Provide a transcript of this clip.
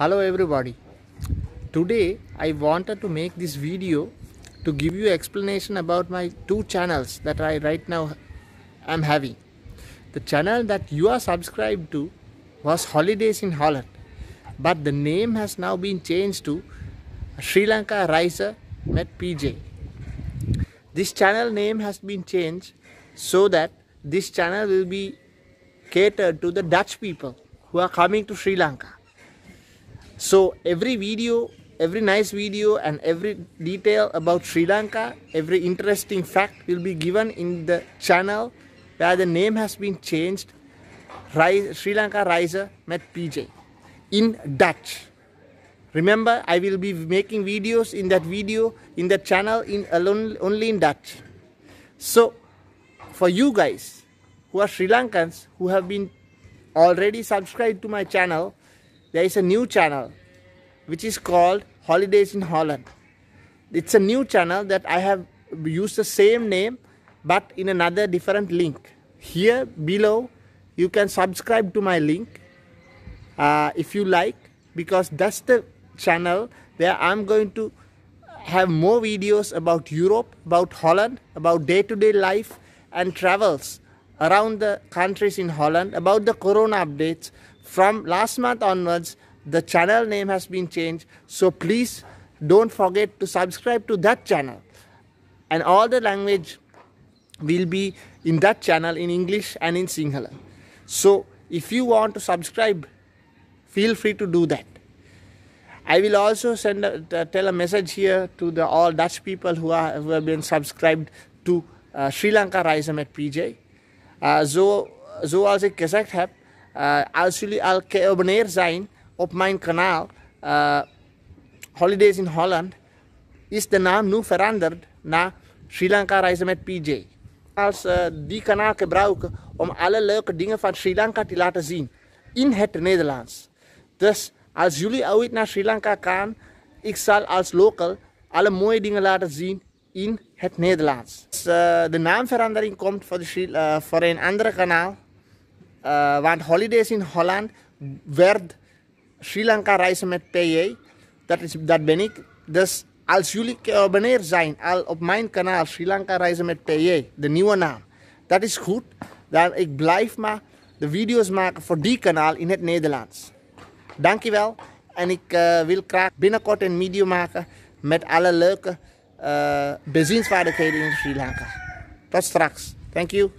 hello everybody today I wanted to make this video to give you explanation about my two channels that I right now am having the channel that you are subscribed to was holidays in Holland but the name has now been changed to Sri Lanka Riser Met PJ this channel name has been changed so that this channel will be catered to the Dutch people who are coming to Sri Lanka so every video, every nice video and every detail about Sri Lanka, every interesting fact will be given in the channel where the name has been changed Sri Lanka Riser met PJ in Dutch. Remember, I will be making videos in that video, in that channel, in alone, only in Dutch. So, for you guys who are Sri Lankans, who have been already subscribed to my channel, there is a new channel which is called Holidays in Holland. It's a new channel that I have used the same name but in another different link. Here below you can subscribe to my link uh, if you like because that's the channel where I'm going to have more videos about Europe, about Holland, about day-to-day -day life and travels around the countries in Holland, about the corona updates, from last month onwards the channel name has been changed so please don't forget to subscribe to that channel and all the language will be in that channel in english and in sinhala so if you want to subscribe feel free to do that i will also send tell a message here to the all dutch people who are who have been subscribed to uh, sri lanka risem at pj uh, zo zo als ik gezegd heb Eh, als jullie al geabonneerd zijn op mijn kanaal, eh, Holidays in Holland, is de naam nu veranderd naar Sri Lanka Reizen met PJ. Als uh, die kanaal gebruiken om alle leuke dingen van Sri Lanka te laten zien in het Nederlands. Dus als jullie ooit naar Sri Lanka gaan, ik zal als local alle mooie dingen laten zien in het Nederlands. Dus, de naamverandering komt voor, de, voor een andere kanaal. Uh, want holidays in Holland werd Sri Lanka reizen met PJ. Dat, is, dat ben ik. Dus als jullie abonneer zijn al op mijn kanaal Sri Lanka reizen met PJ, de nieuwe naam. Dat is goed. Dan ik blijf maar de video's maken voor die kanaal in het Nederlands. Dankjewel. En ik eh, wil graag binnenkort een video maken met alle leuke uh, bezienswaardigheden in Sri Lanka. Tot straks. Thank you.